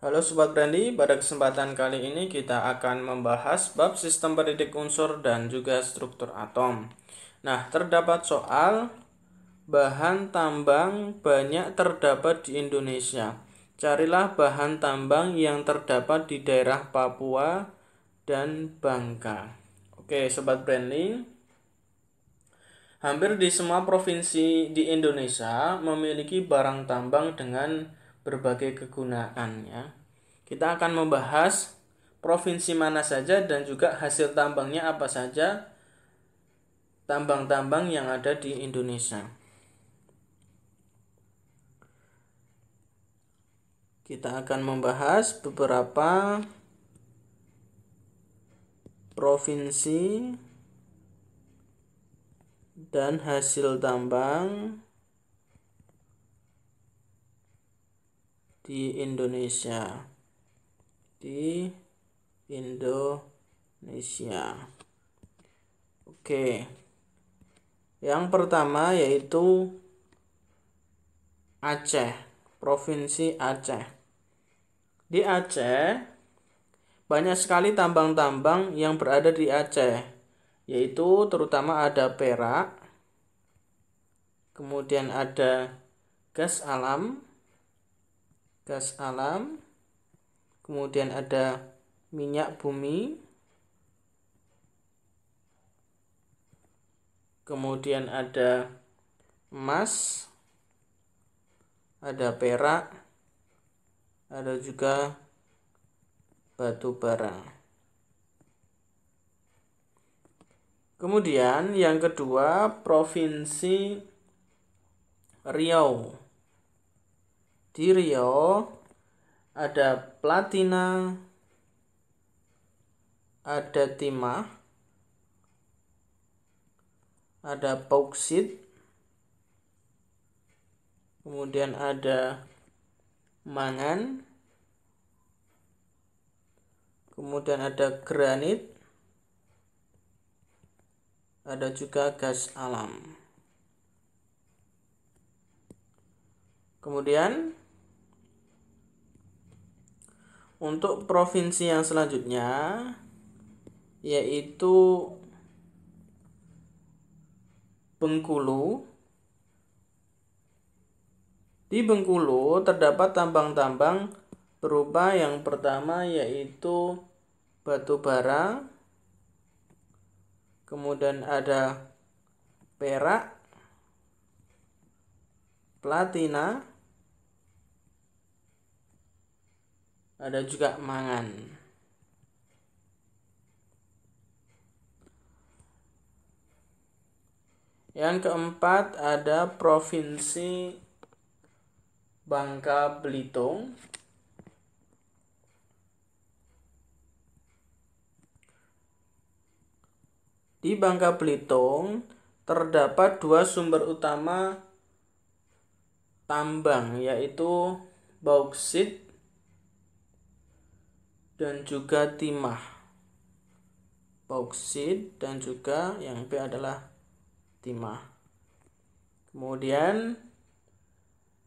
Halo Sobat Brandy, pada kesempatan kali ini kita akan membahas bab sistem pendidik unsur dan juga struktur atom. Nah, terdapat soal bahan tambang banyak terdapat di Indonesia. Carilah bahan tambang yang terdapat di daerah Papua dan Bangka. Oke, Sobat Branding. Hampir di semua provinsi di Indonesia memiliki barang tambang dengan berbagai kegunaan ya. Kita akan membahas provinsi mana saja dan juga hasil tambangnya apa saja tambang-tambang yang ada di Indonesia. Kita akan membahas beberapa provinsi dan hasil tambang di Indonesia di Indonesia Oke yang pertama yaitu Aceh provinsi Aceh di Aceh banyak sekali tambang-tambang yang berada di Aceh yaitu terutama ada perak kemudian ada gas alam gas alam, kemudian ada minyak bumi, kemudian ada emas, ada perak, ada juga batu bara. Kemudian yang kedua provinsi Riau di Rio ada platina, ada timah, ada bauksit, kemudian ada mangan, kemudian ada granit, ada juga gas alam. Kemudian untuk provinsi yang selanjutnya yaitu Bengkulu. Di Bengkulu terdapat tambang-tambang berupa yang pertama yaitu batu bara, kemudian ada perak, platina, ada juga mangan yang keempat ada provinsi Bangka Belitung Di Bangka Belitung terdapat dua sumber utama tambang yaitu bauksit dan juga timah bauksit dan juga yang B adalah timah kemudian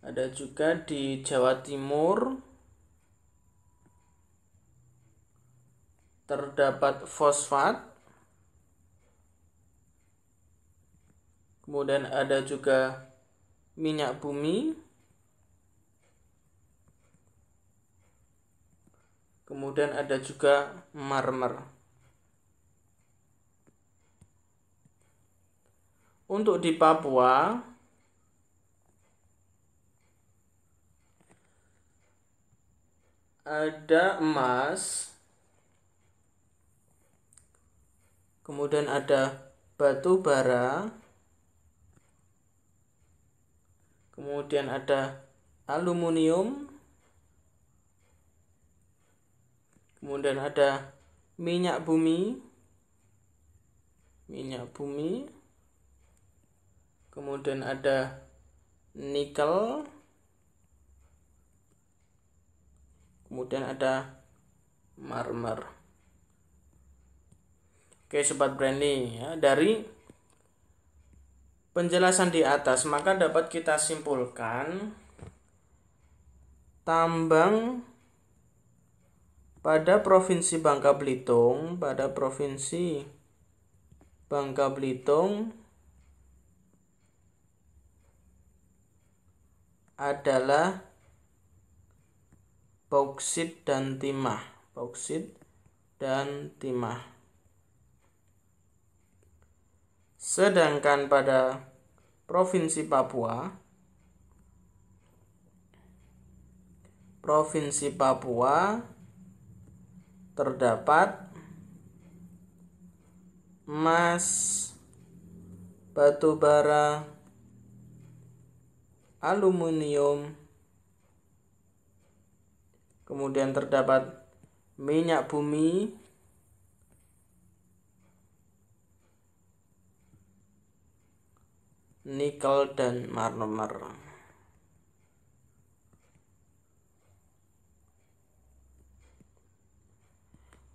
ada juga di Jawa Timur terdapat fosfat kemudian ada juga minyak bumi Kemudian ada juga marmer. Untuk di Papua, ada emas, kemudian ada batu bara, kemudian ada aluminium, kemudian ada minyak bumi minyak bumi kemudian ada nikel kemudian ada marmer oke sobat Brandy, ya dari penjelasan di atas maka dapat kita simpulkan tambang pada provinsi Bangka Belitung, pada provinsi Bangka Belitung adalah bauksit dan timah, bauksit dan timah. Sedangkan pada provinsi Papua provinsi Papua terdapat emas, batu bara, aluminium, kemudian terdapat minyak bumi, nikel, dan marmer.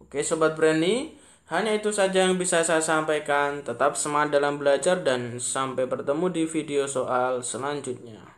Oke sobat Brandy, hanya itu saja yang bisa saya sampaikan. Tetap semangat dalam belajar dan sampai bertemu di video soal selanjutnya.